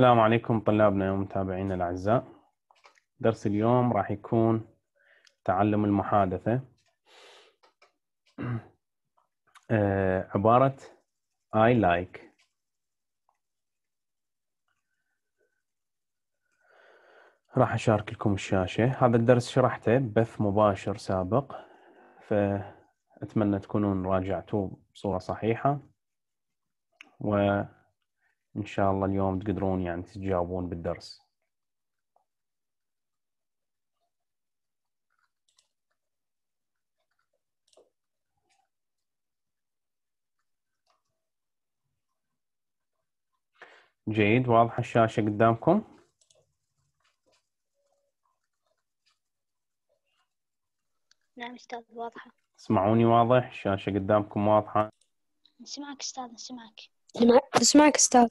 السلام عليكم طلابنا ومتابعينا الأعزاء درس اليوم راح يكون تعلم المحادثة آه، عبارة اي لايك راح أشارك لكم الشاشة هذا الدرس شرحته ببث مباشر سابق فأتمنى تكونون راجعتوه بصورة صحيحة و ان شاء الله اليوم تقدرون يعني تتجاوبون بالدرس جيد واضحة الشاشة قدامكم نعم أستاذ واضحة سمعوني واضح الشاشة قدامكم واضحة نسمعك أستاذ نسمعك نسمعك أستاذ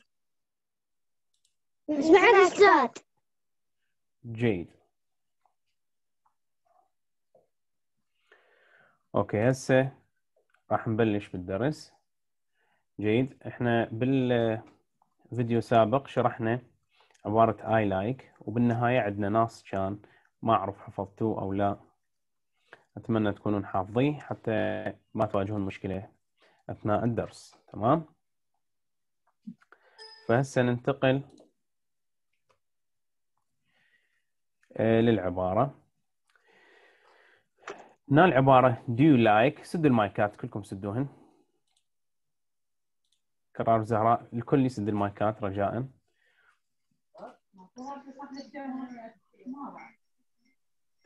سمعت الصوت جيد اوكي هسه راح نبلش بالدرس جيد احنا بالفيديو سابق شرحنا عبارة I like وبالنهاية عندنا نص كان ما اعرف حفظتوه او لا اتمنى تكونون حافظيه حتى ما تواجهون مشكلة اثناء الدرس تمام فهسه ننتقل آه، للعباره هنا العباره do you like سدوا المايكات كلكم سدوهن كرار زهراء الكل يسد المايكات رجاء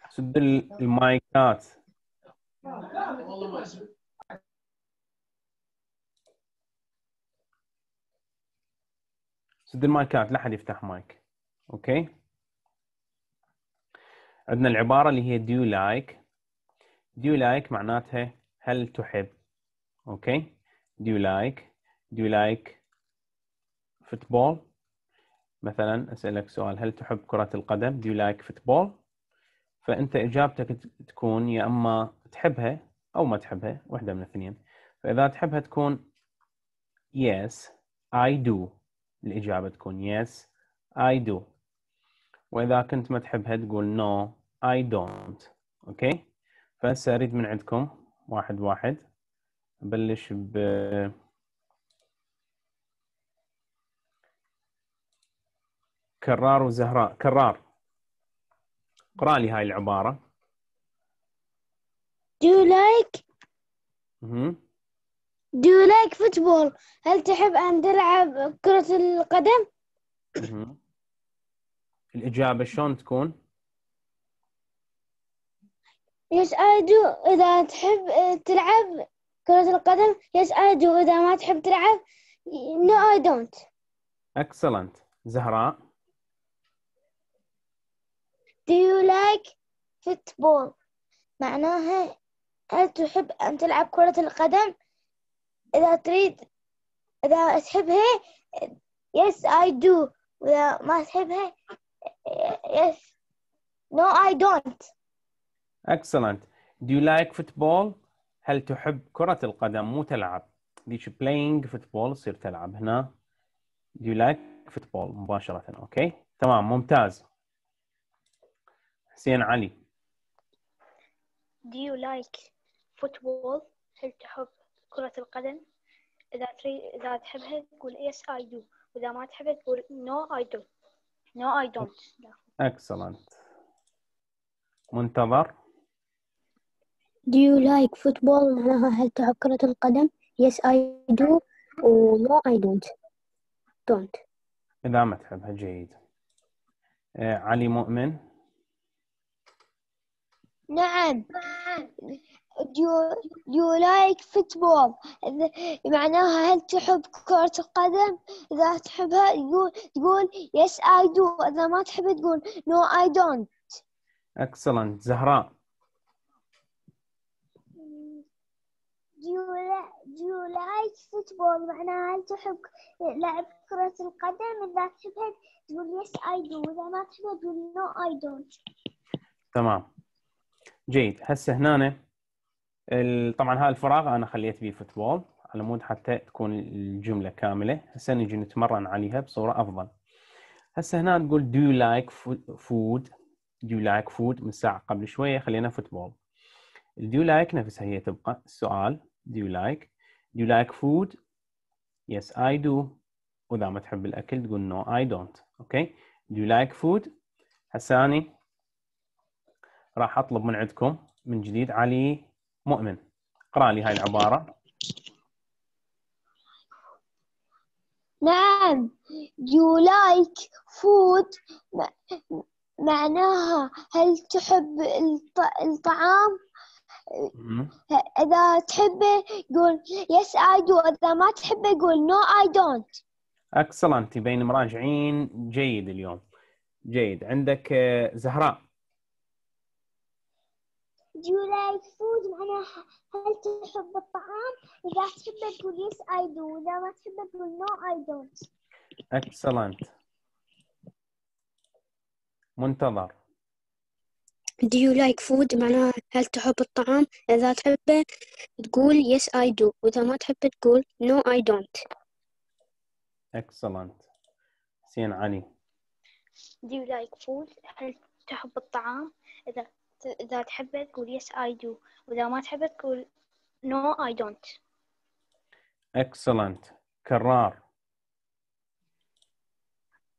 سد المايكات سد المايكات لا حد يفتح مايك اوكي عندنا العبارة اللي هي do you like do you like معناتها هل تحب اوكي do you like do you like football مثلا اسألك سؤال هل تحب كرة القدم do you like football فأنت إجابتك تكون يا إما تحبها أو ما تحبها واحدة من الاثنين فإذا تحبها تكون yes I do الإجابة تكون yes I do واذا كنت ما تحبها تقول نو اي دونت اوكي فهسه اريد من عندكم واحد واحد ابلش ب كرار وزهراء كرار اقرا لي هاي العباره Do you like Do you like football هل تحب ان تلعب كرة القدم؟ الاجابه شلون تكون؟ يسعد اذا تحب آه، تلعب كرة القدم يسعد اذا ما تحب تلعب no I don't excellent زهراء do you like football معناها هل تحب أن تلعب كرة القدم إذا تريد إذا تحبها yes I do وإذا ما تحبها Yes. No, I don't. Excellent. Do you like football? هل تحب كرة القدم مو تلعب؟ ليش playing football تصير تلعب هنا. Do you like football مباشرة Okay. تمام ممتاز. حسين علي. Do you like football؟ هل تحب كرة القدم؟ إذا تري إذا تحبها تقول yes I do، وإذا ما تحبها تقول no I don't. No, I don't. Excellent. منتظر. Do you like football? معناها هل تحب كرة القدم؟ Yes, I do. و no, I don't. Don't. إذا ما تحبها جيد. علي مؤمن. نعم Do you, like football? معناها هل تحب كرة القدم؟ إذا تحبها تقول تقول yes I do إذا ما تحب تقول no I don't. Excellent زهراء. Do you, do you like football? معناها هل تحب لعب كرة القدم؟ إذا تحبها تقول yes I do إذا ما تحبها تقول no I don't. تمام جيد هسه هنا طبعا هذا الفراغ انا خليت بيه فوتبول على مود حتى تكون الجمله كامله هسه نجي نتمرن عليها بصوره افضل هسه هنا نقول do you like food do you like food من ساعه قبل شويه خلينا فوتبول do you like نفسها هي تبقى السؤال do you like do you like food yes I do واذا ما تحب الاكل تقول no I don't اوكي okay. do you like food هسه اني راح اطلب من عندكم من جديد علي مؤمن اقرا لي هاي العباره نعم you like food معناها هل تحب الطعام إذا تحبه قول yes I do إذا ما تحبه قول no I don't اكسلنت بين مراجعين جيد اليوم جيد عندك آه، زهراء Do you like food? معناها هل تحب الطعام؟ إذا تحب تقول yes I do، إذا ما تحب تقول no I don't. Excellent. منتظر. Do you like food? معناها هل تحب الطعام؟ إذا تحبه تقول yes I do، وإذا ما تحبه تقول no I don't. Excellent. سين علي. Do you like food? هل تحب الطعام؟ إذا إذا تحبه تقول yes I do وإذا ما تحبه تقول no I don't excellent كرار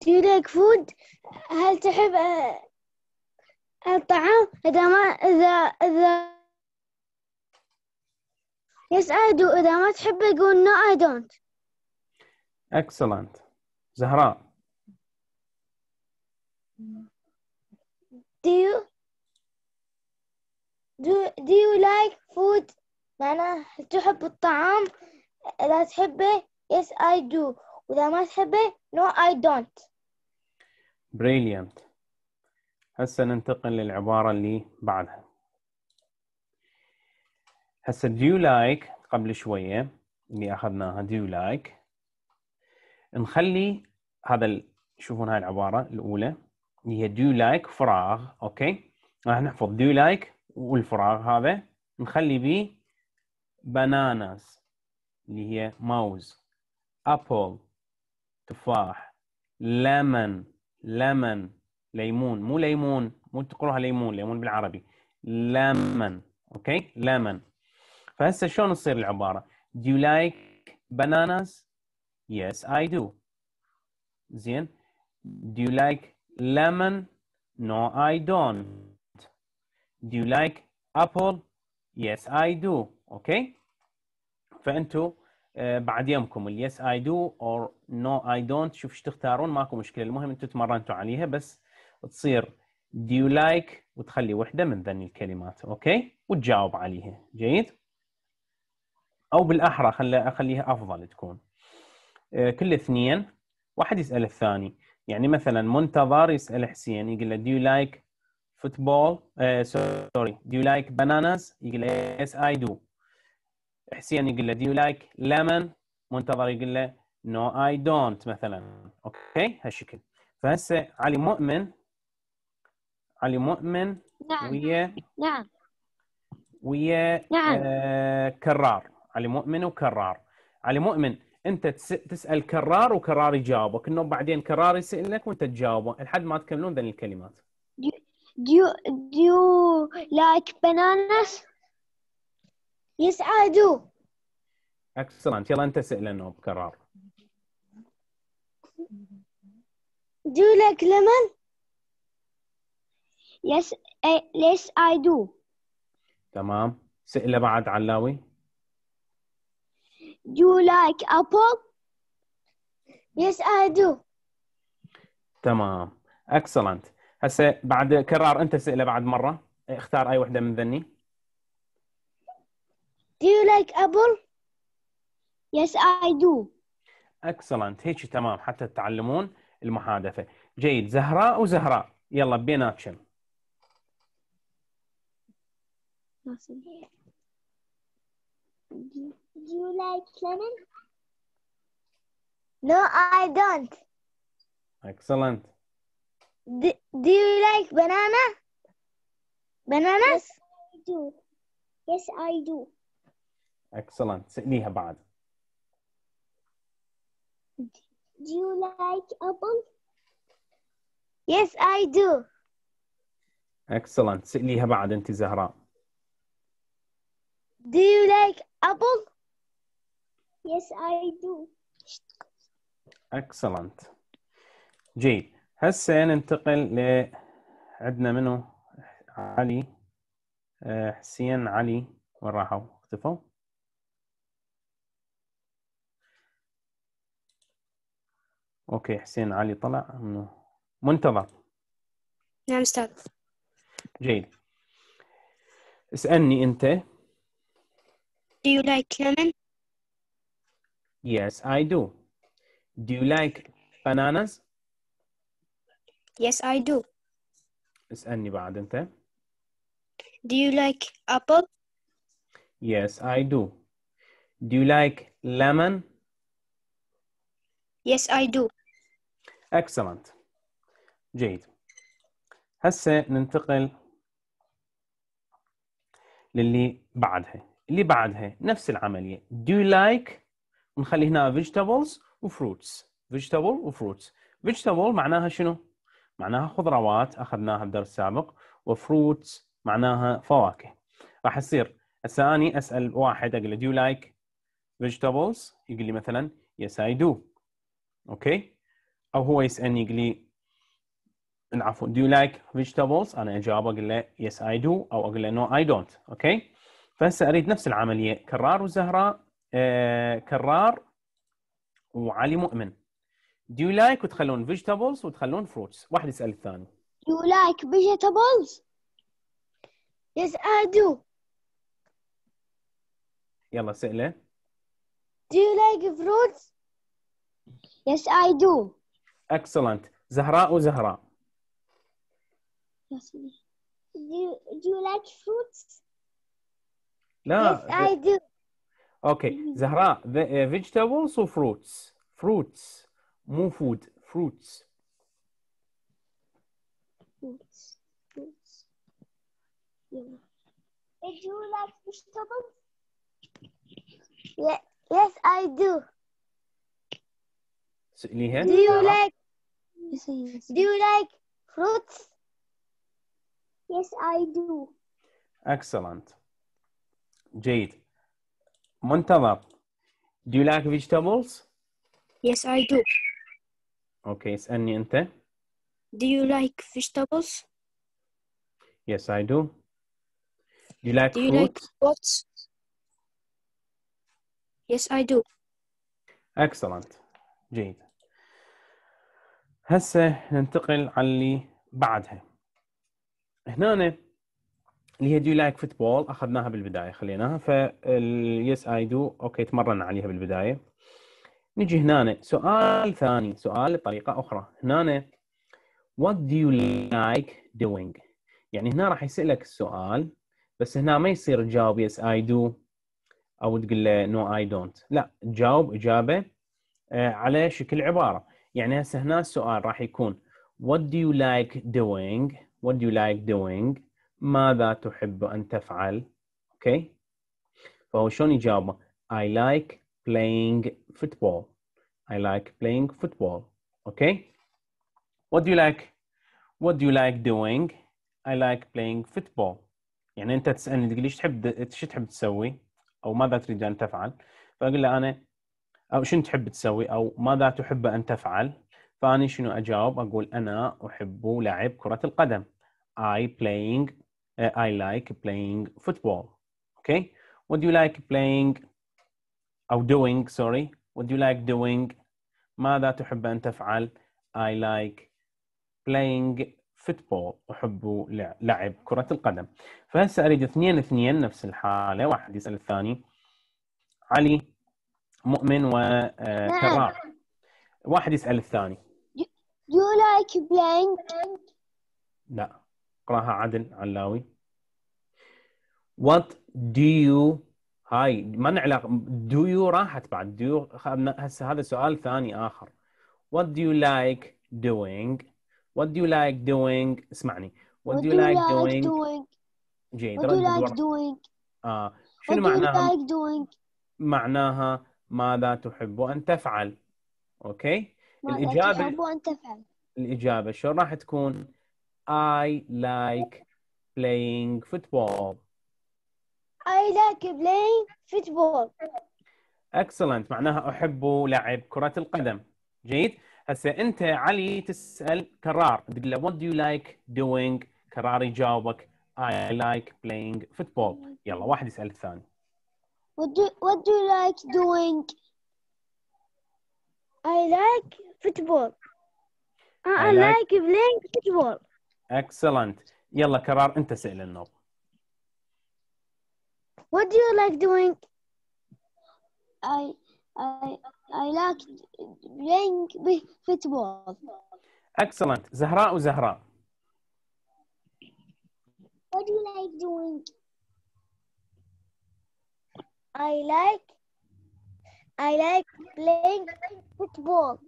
do you like food هل تحب الطعام إذا ما إذا إذا yes I do إذا ما تحبه قول no I don't excellent زهراء Do you Do, do you like food معناه هل تحب الطعام إذا تحبه yes I do وإذا ما تحبه no I don't brilliant هسه ننتقل للعبارة اللي بعدها هسه do you like قبل شوية اللي أخذناها do you like نخلي هذا ال... شوفون هاي العبارة الأولى اللي هي do you like فراغ أوكي راح نحفظ do you like والفراغ هذا نخلي بيه باناناز اللي هي موز ابل تفاح لمن لمن ليمون مو ليمون مو تقولها ليمون ليمون بالعربي لمن اوكي لمن فهسه شلون تصير العباره do you like bananas yes i do زين do you like lemon no i don't Do you like apple? Yes, I do. Okay. فأنتوا آه، بعد يمكم ال yes I do or no I don't شوف ايش تختارون ماكو مشكلة المهم انتم تمرنتوا عليها بس تصير do you like وتخلي وحدة من ذني الكلمات اوكي وتجاوب عليها جيد او بالاحرى خلي اخليها افضل تكون آه، كل اثنين واحد يسال الثاني يعني مثلا منتظر يسال حسين يقول له do you like football. Uh, sorry. Do you like bananas? يقول له yes I do. حسين يقول له do you like lemon؟ منتظر يقول له no I don't مثلا. اوكي هالشكل. فهسه علي مؤمن علي مؤمن نعم ويا نعم ويا نعم. آه كرار علي مؤمن وكرار علي مؤمن انت تسال كرار وكرار يجاوبك انه بعدين كرار يسالك وانت تجاوبه لحد ما تكملون ذن الكلمات Do you, do you like bananas? Yes, I do. Excellent. يلا أنت إنه بكرار. Do you like lemon? Yes, I, yes, I do. تمام. سئل بعد علاوي. Do you like apple? Yes, I do. تمام. Excellent. هسه بعد كرار انت الاسئله بعد مره اختار اي وحده من ذني Do you like apple? Yes I do. Excellent هيك تمام حتى تتعلمون المحادثه. جيد زهراء وزهراء يلا اكشن. Do you like lemon? No I don't. Excellent. Do you like banana? Bananas? Yes, I do. Yes, I do. Excellent. سأليها بعد. Do you like apple? Yes, I do. Excellent. سأليها بعد أنت زهراء. Do you like apple? Yes, I do. Excellent. جيد. هسه ننتقل ل عندنا منو علي آه، حسين علي وين راحوا اختفوا اوكي حسين علي طلع منو منتظر نعم استاذ جيد اسألني انت Do you like lemon? Yes, I do. Do you like bananas? Yes, I do. اسألني بعد أنت. Do you like apple? Yes, I do. Do you like lemon? Yes, I do. Excellent. جيد. هسه ننتقل للي بعدها. اللي بعدها نفس العملية. Do you like نخلي هنا vegetables وفروتس. vegetable وفروتس. vegetable معناها شنو؟ معناها خضروات اخذناها بدرس سابق وفروتس معناها فواكه راح يصير هسه اني اسال واحد اقول له دو لايك فيجيتابلز يقول لي مثلا يس اي دو اوكي او هو يسالني يقول لي العفو دو لايك فيجيتابلز انا اجاوب اقول له يس اي دو او اقول له نو اي دونت اوكي فهسه اريد نفس العمليه كرار وزهراء آه كرار وعلي مؤمن Do you like وتخلون vegetables وتخلون fruits واحد يسأل الثاني Do you like vegetables? Yes I do يلا سأله Do you like fruits? Yes I do Excellent زهراء وزهراء Do you, do you like fruits? No. yes I do Okay. زهراء vegetables fruits? fruits more food, fruits. Fruits, fruits. Yeah. Do you like vegetables? Yeah. Yes, I do. So, do you like? Do you like fruits? Yes, I do. Excellent. Jade. Muntaba, do you like vegetables? Yes, I do. اوكي اسألني أنت. Do you like vegetables? Yes, I do. Do you like do you fruits? Like fruits? Yes, I do. Excellent. جيد. هسه ننتقل على اللي بعدها. هنا اللي هي do you like football أخذناها بالبداية خليناها ف yes I do أوكي تمرنا عليها بالبداية. نجي هنا سؤال ثاني سؤال بطريقه اخرى هنا what do you like doing يعني هنا راح يسالك السؤال بس هنا ما يصير تجاوب yes I do او تقول له no I don't لا تجاوب اجابه آه، على شكل عباره يعني هسه هنا السؤال راح يكون what do you like doing what do you like doing ماذا تحب ان تفعل اوكي okay. فهو شلون يجاوبه I like playing football. I like playing football. Okay? What do you like? What do you like doing? I like playing football. يعني أنت تسألني تقول إيش تحب إيش تحب تسوي؟ أو ماذا تريد أن تفعل؟ فأقول له أنا أو شنو تحب تسوي؟ أو ماذا تحب أن تفعل؟ فأنا شنو أجاوب؟ أقول أنا أحب لعب كرة القدم. I playing uh, I like playing football. Okay? What do you like playing أو doing sorry what do you like doing ماذا تحب أن تفعل I like playing football أحب لعب كرة القدم فهسه أريد اثنين اثنين نفس الحالة واحد يسأل الثاني علي مؤمن وكرار آه، نعم. واحد يسأل الثاني Do you like playing? لا اقراها عدل علاوي What do you هاي من علاقه دو you راحت بعد دو هسه هذا سؤال ثاني اخر what do you like doing what do you like doing اسمعني what, what do you like, like doing, doing? جيد what do you like doing آه. شنو معناها what do you like doing معناها ماذا تحب ان تفعل اوكي الاجابه تحب ان تفعل الاجابه شو راح تكون I like playing football I like playing football. Excellent. معناها أحب لعب كرة القدم. جيد. هسه أنت علي تسأل كرار تقول له what do you like doing؟ كرار يجاوبك I like playing football. يلا واحد يسأل الثاني. What do, what do you like doing? I like football. I, I like... like playing football. Excellent. يلا كرار أنت سأل النوب. What do you like doing? I I I like playing football. Excellent. Zahra زهراء Zahra. What do you like doing? I like I like playing football.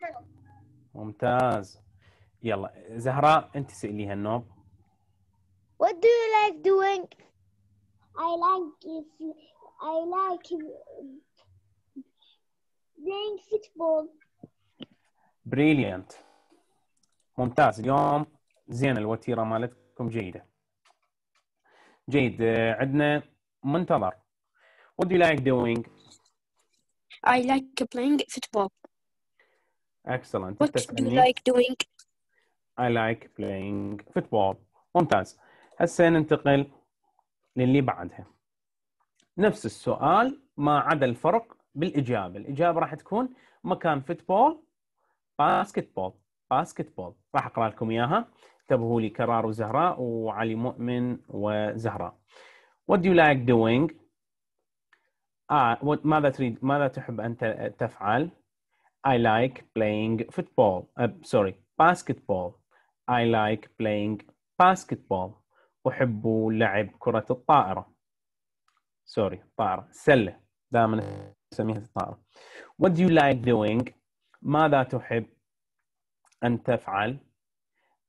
ممتاز. يلا زهراء انت سأليها النوب. What do you like doing? I like it. I like playing football. Brilliant. ممتاز اليوم زين الوتيره مالتكم جيده. جيد عندنا منتظر. What do you like doing? I like playing football. Excellent. What do you like doing? I like playing football. ممتاز. هسه ننتقل للي بعدها نفس السؤال ما عدا الفرق بالاجابه الاجابه راح تكون مكان فوتبول باسكت بول باسكت بول راح اقرا لكم اياها انتبهوا لي كرار وزهراء وعلي مؤمن وزهراء What do you like doing? آه, what, ماذا تريد ماذا تحب أن تفعل؟ I like playing football. Uh, sorry, basketball. I like playing basketball. احب لعب كره الطائره سوري طائره سله دائما نسميها الطائره what do you like doing ماذا تحب ان تفعل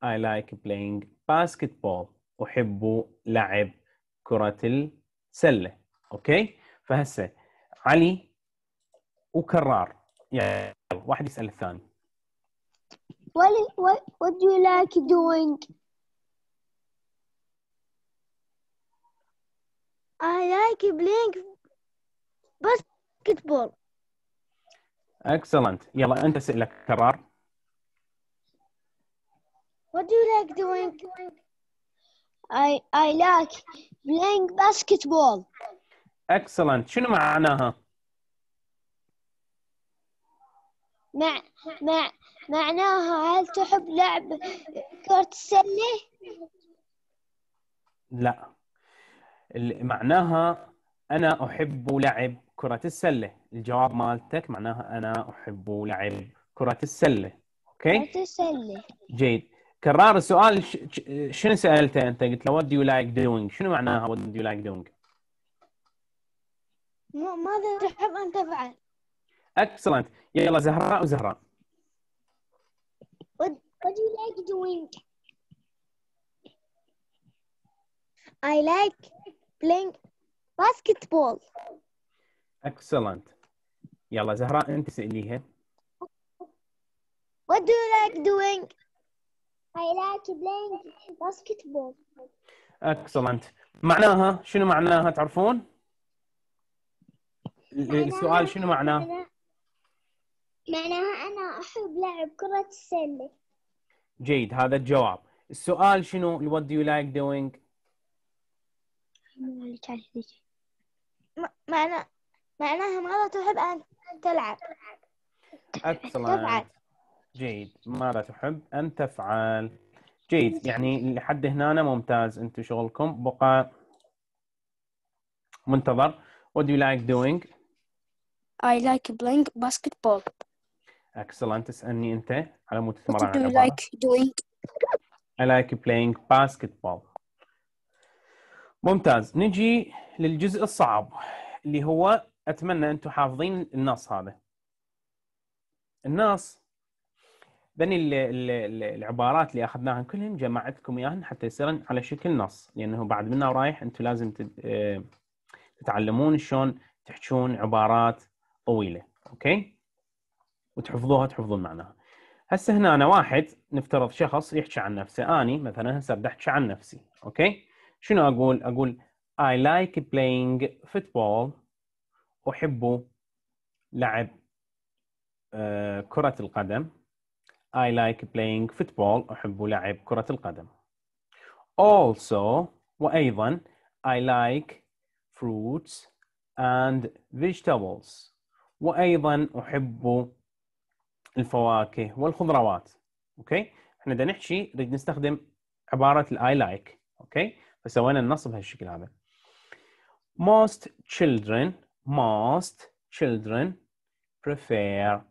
I like playing basketball احب لعب كره السله اوكي فهسه علي وكرار يعني واحد يسال الثاني What, what, what do you like doing? I like playing basketball. Excellent. يلا أنت سألك كرار. What do you like doing? I I like playing basketball. Excellent. شنو معناها؟ مع مع معناها هل تحب لعب كرة السلة؟ لا. اللي معناها انا احب لعب كره السله الجواب مالتك معناها انا احب لعب كره السله اوكي كره السله جيد كرار السؤال شنو سالته انت قلت له وات دو يو لايك دوينج شنو معناها وات دو يو لايك دوينج ماذا تحب ان تفعل اكسلنت يلا زهراء وزهراء what do you like doing I like playing basketball. Excellent. يلا زهراء أنت سأليها. What do you like doing? I like playing basketball. Excellent. معناها شنو معناها تعرفون؟ السؤال شنو معناه؟ معناها أنا أحب لعب كرة السلة. جيد هذا الجواب. السؤال شنو؟ What do you like doing؟ معنى معناها ماذا تحب أن تلعب أكسلنت جيد ماذا تحب أن تفعل جيد يعني لحد هنا ممتاز أنتم شغلكم بقى منتظر What do you like doing? I like playing basketball. Excellent. اسألني أنت على مود تتمرن What do you like doing? I like playing basketball. ممتاز نجي للجزء الصعب اللي هو اتمنى انتم حافظين النص هذا النص بني العبارات اللي اخذناها كلهم جمعتكم لكم اياهن حتى يصيرن على شكل نص لانه بعد منا ورايح انتم لازم آه، تتعلمون شلون تحجون عبارات طويله اوكي وتحفظوها تحفظون معناها هسه هنا أنا واحد نفترض شخص يحكي عن نفسه اني مثلا هسه بدي احكي عن نفسي اوكي شنو اقول اقول I like playing football احب لعب آه، كرة القدم I like playing football أحب لعب كرة القدم also وأيضا I like fruits and vegetables وأيضا أحب الفواكه والخضروات أوكي okay? احنا بدنا نحكي بدنا نستخدم عبارة ال I like أوكي okay? فسوينا النص بهالشكل هذا most children most children prefer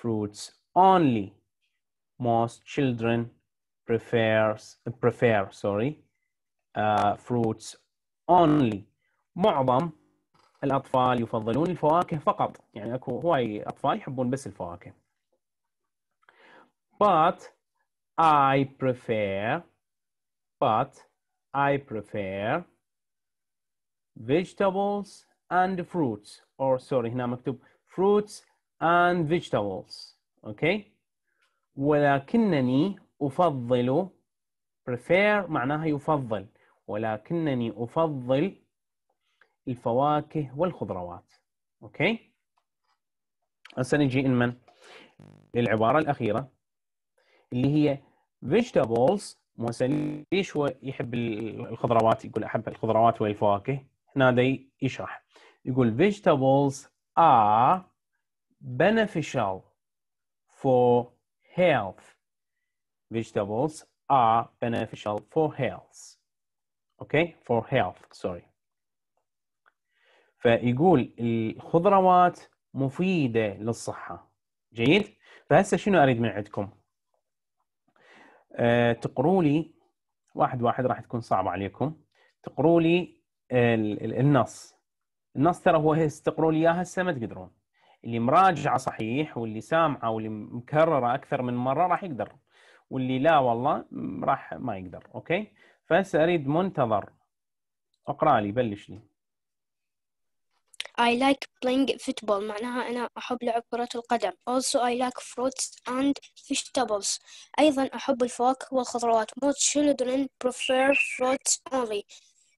fruits only most children prefers prefer sorry uh, fruits only معظم الاطفال يفضلون الفواكه فقط يعني اكو هواي اطفال يحبون بس الفواكه but I prefer but I prefer vegetables and fruits or sorry هنا مكتوب fruits and vegetables okay ولكنني أفضل prefer معناها يفضل ولكنني أفضل الفواكه والخضروات okay هسه نجي من للعبارة الأخيرة اللي هي vegetables موسى هو يحب الخضروات يقول احب الخضروات والفواكه هنا دي يشرح يقول vegetables are beneficial for health vegetables are beneficial for health okay for health sorry فيقول الخضروات مفيدة للصحة جيد فهسه شنو أريد من عندكم آه، تقروا لي واحد واحد راح تكون صعبه عليكم تقروا لي آه، النص النص ترى هو هسه تقروا لي اياه هسه ما تقدرون اللي مراجعه صحيح واللي سامعه واللي مكرره اكثر من مره راح يقدر واللي لا والله راح ما يقدر اوكي فهسه اريد منتظر اقرا لي بلش لي I like playing football معناها أنا أحب لعب كرة القدم also I like fruits and vegetables أيضا أحب الفواكه والخضروات most children prefer fruits only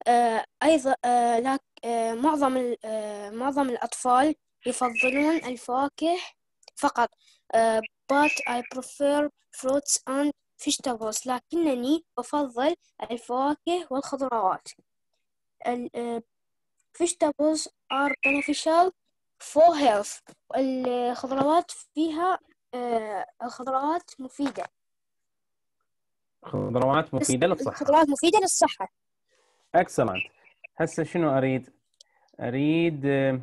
آه أيضا آه لك آه، معظم آه معظم الأطفال يفضلون الفواكه فقط آه but I prefer fruits and vegetables لكنني أفضل الفواكه والخضروات آه، vegetables are beneficial for health الخضروات فيها آه، الخضروات مفيدة خضروات مفيدة للصحة خضروات مفيدة للصحة excellent هسه شنو اريد؟ اريد آه،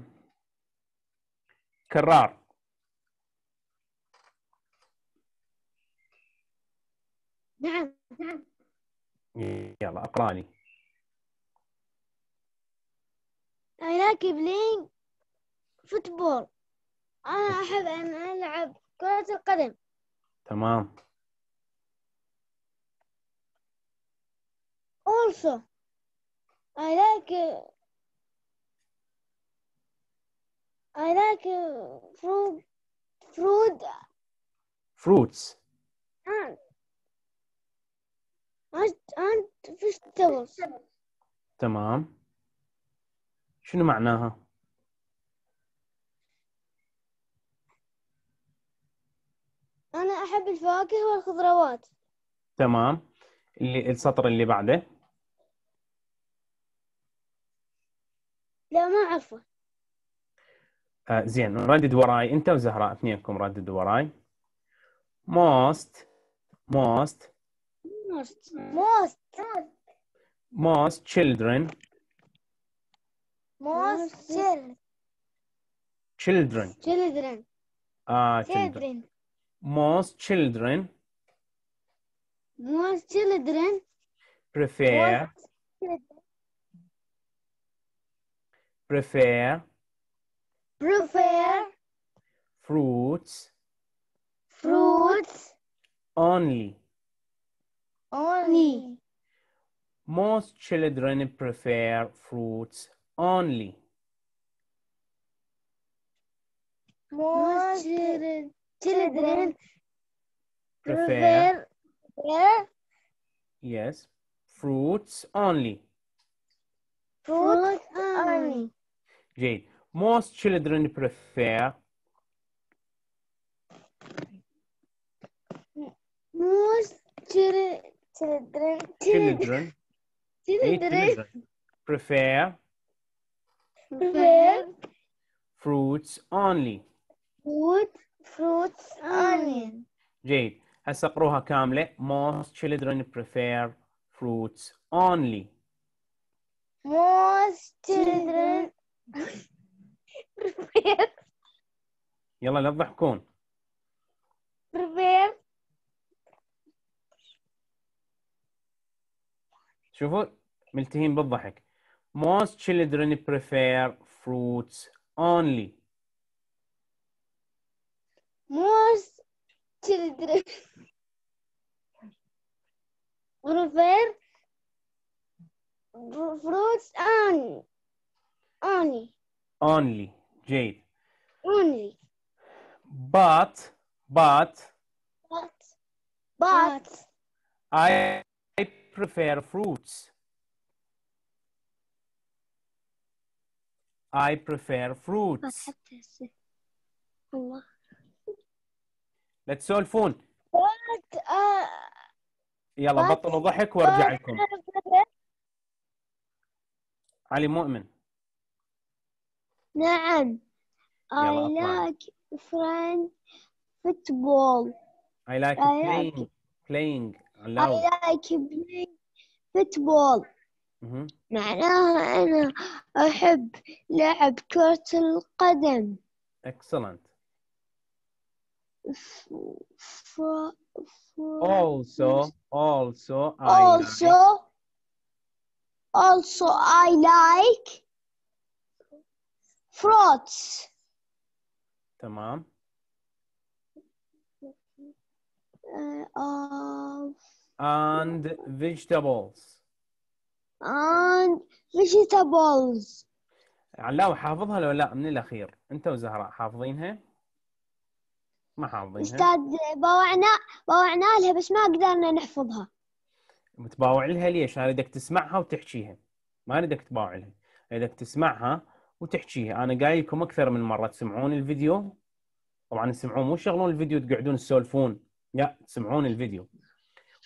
كرار نعم نعم يلا اقراني I like playing football أنا أحب أن ألعب كرة القدم تمام also I like I like fruit fruit fruits and and, vegetables تمام شنو معناها؟ أنا أحب الفواكه والخضروات تمام اللي السطر اللي بعده لا ما أعرفه آه زين ردد وراي أنت وزهراء اثنينكم ردد وراي most most most most most children Most children. Children. Children. Ah, children. Most children. Most children. Prefer. Prefer. Prefer. Fruits. Fruits. Only. Only. Most children prefer fruits only most children prefer, prefer yes fruits only fruits only Jade most children prefer most children children children, children. children. prefer with fruits only fruit fruits only جيد هسا اقروها كاملة most children prefer fruits only most children prefer يلا لا تضحكون prefer شوفوا ملتهين بالضحك Most children prefer fruits only. Most children prefer fruits only. Only. Only, Jade. Only. But, but. But. But. I, I prefer fruits. I prefer fruits. Ah, Let's solve phone. What? Uh, يلا بطلوا ضحك وارجع لكم. علي مؤمن. نعم. I like French football. I like I playing, like, playing. Allowed. I like playing football. معناها أنا أحب لعب كرة القدم Excellent. also, also, I also, like. also, I like fruits. تمام. Uh, of and vegetables. and vegetables علاوي حافظها لو لا من الاخير انت وزهراء حافظينها؟ ما حافظينها استاذ باوعنا باوعنا لها بس ما قدرنا نحفظها متباوع لها ليش؟ انا بدك تسمعها وتحكيها ما بدك تباوع لها بدك تسمعها وتحكيها انا قايل لكم اكثر من مره تسمعون الفيديو طبعا تسمعون مو تشغلون الفيديو تقعدون تسولفون لا تسمعون الفيديو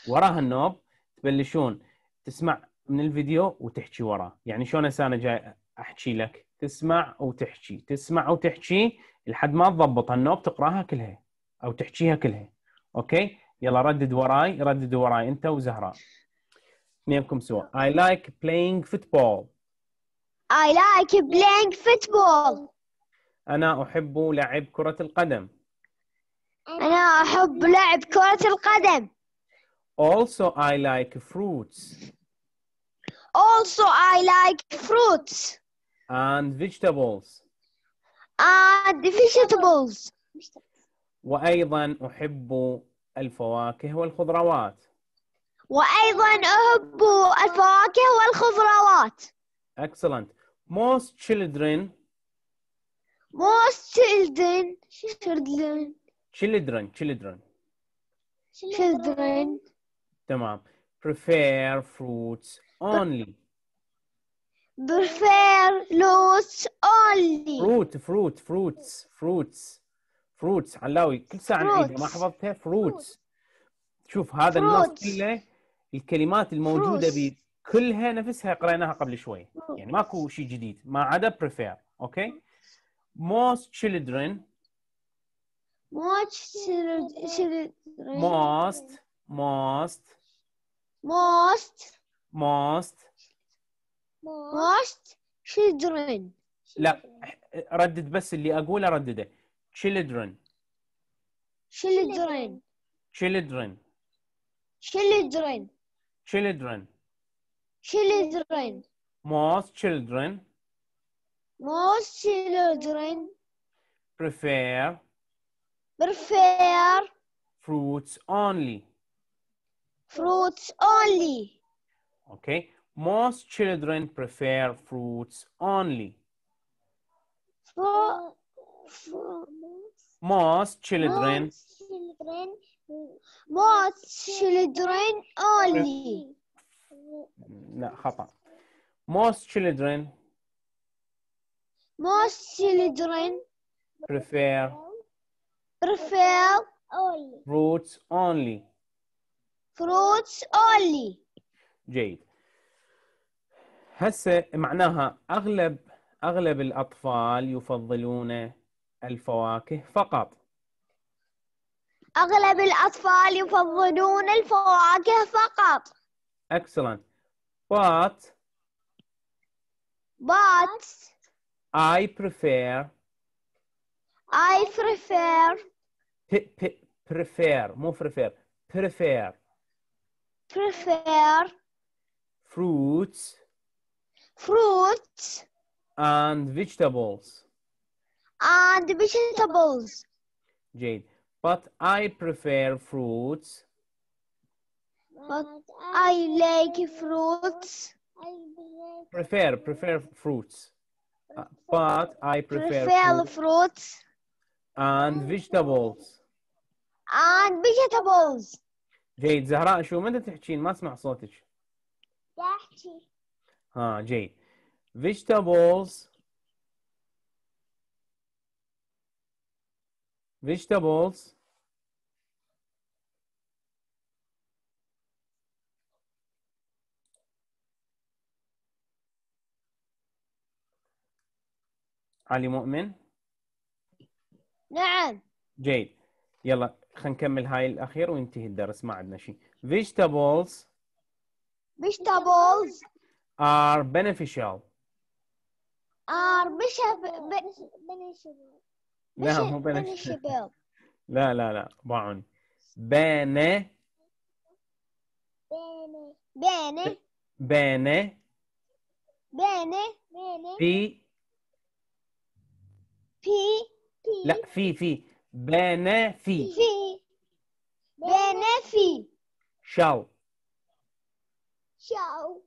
وراها النوب تبلشون تسمع من الفيديو وتحكي وراه يعني شلون انا جاي احكي لك تسمع وتحكي تسمع وتحكي لحد ما تضبط النوب تقراها كلها او تحكيها كلها اوكي يلا ردد وراي ردد وراي انت وزهراء اثنينكم سوا I like playing football I like playing football أنا أحب لعب كرة القدم أنا أحب لعب كرة القدم Also I like fruits Also, I like fruits. And vegetables. And vegetables. وأيضا أحب الفواكه والخضروات. وأيضا أحب الفواكه والخضروات. Excellent. Most children. Most children. Children. Children. Children. Children. تمام. Prefer fruits only prefer fruits only fruit fruit fruits fruits fruits علاوي كل ساعه نعيدها ما حفظتها fruits شوف هذا النص كله الكلمات الموجوده به كلها نفسها قريناها قبل شوي يعني ماكو شيء جديد ما عدا prefer اوكي most children most children most most most most most children لا ردد بس اللي اقوله ردده children children children children children children most children most children prefer prefer fruits only fruits only Okay, most children prefer fruits only. For, most children, most children, most children only. No, خطأ. Most children. Most children prefer prefer only. fruits only. Fruits only. جيد هسه معناها اغلب اغلب الاطفال يفضلون الفواكه فقط اغلب الاطفال يفضلون الفواكه فقط excellent but but i prefer i prefer p- p- prefer مو prefer prefer prefer fruits fruits and vegetables and vegetables jade but i prefer fruits but i like fruits prefer prefer fruits uh, but i prefer, prefer fruits, fruits and vegetables and vegetables جيد زهراء شو ما انت تحكين ما اسمع صوتك يحكي ها جيد vegetables vegetables علي مؤمن نعم جيد يلا خلينا نكمل هاي الاخير وينتهي الدرس ما عندنا شيء vegetables vegetables are beneficial. Are beneficial. Are beneficial. beneficial. لا لا لا بعون بين بين بين بين في في لا في في بين في في بين في شو شاو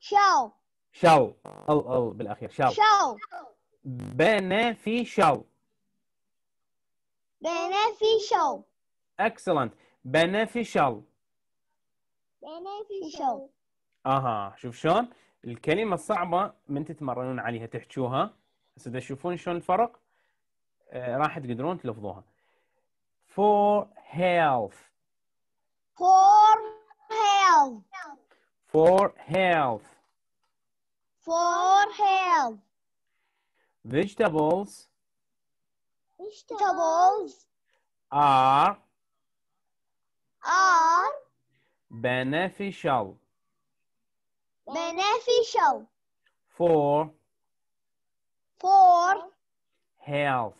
شاو شاو او او بالاخير شاو شاو بنا في شاو بنا في شاو اكسلنت بنا في شاو بنا في شاو اها شوف شلون الكلمه الصعبه من تتمرنون عليها تحجوها اذا تشوفون شلون الفرق آه، راح تقدرون تلفظوها for health for health For health. For health. Vegetables. Vegetables. Are. Are. Beneficial. Beneficial. For. For. Health.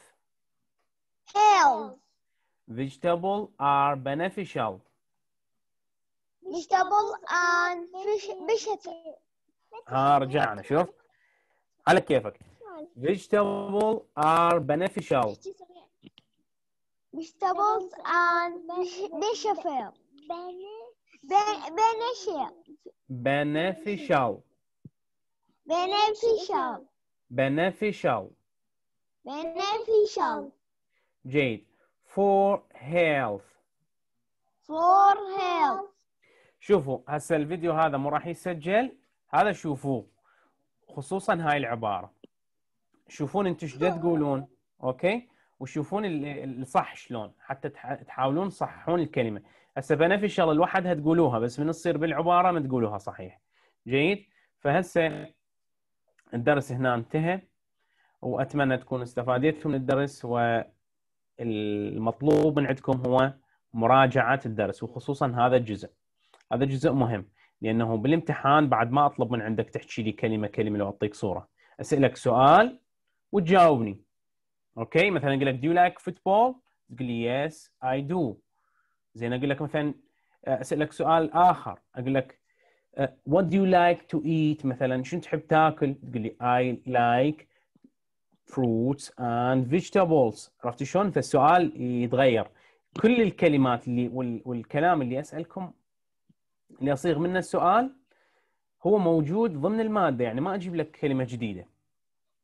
Health. Vegetables are beneficial. فيجيتابل اند فيش ها رجعنا شوف على كيفك vegetable are beneficial vegetables are beneficial beneficial beneficial beneficial beneficial beneficial Jade for health for health شوفوا هسه الفيديو هذا مو راح يسجل هذا شوفوه خصوصا هاي العباره شوفون انتم ايش تقولون اوكي وشوفون الصح شلون حتى تحاولون تصححون الكلمه هسه بنفي الشغله لوحدها تقولوها بس من تصير بالعباره ما تقولوها صحيح جيد فهسه الدرس هنا انتهى واتمنى تكونوا استفادتوا من الدرس والمطلوب من عندكم هو مراجعه الدرس وخصوصا هذا الجزء هذا جزء مهم لانه بالامتحان بعد ما اطلب من عندك تحكي لي كلمه كلمه لو اعطيك صوره اسالك سؤال وتجاوبني اوكي مثلا اقول لك do you like football تقول لي يس اي دو زين اقول لك مثلا آه، اسالك سؤال اخر اقول لك آه، what do you like to eat مثلا شنو تحب تاكل تقول لي I like fruits and vegetables عرفت شلون فالسؤال يتغير كل الكلمات اللي والكلام اللي اسالكم اللي منه السؤال هو موجود ضمن الماده يعني ما اجيب لك كلمه جديده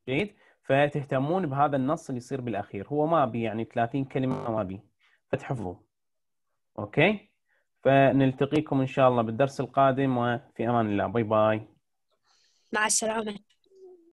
جيد فتهتمون بهذا النص اللي يصير بالاخير هو ما بي يعني 30 كلمه ما بي فتحفظوا اوكي فنلتقيكم ان شاء الله بالدرس القادم وفي امان الله باي باي مع السلامه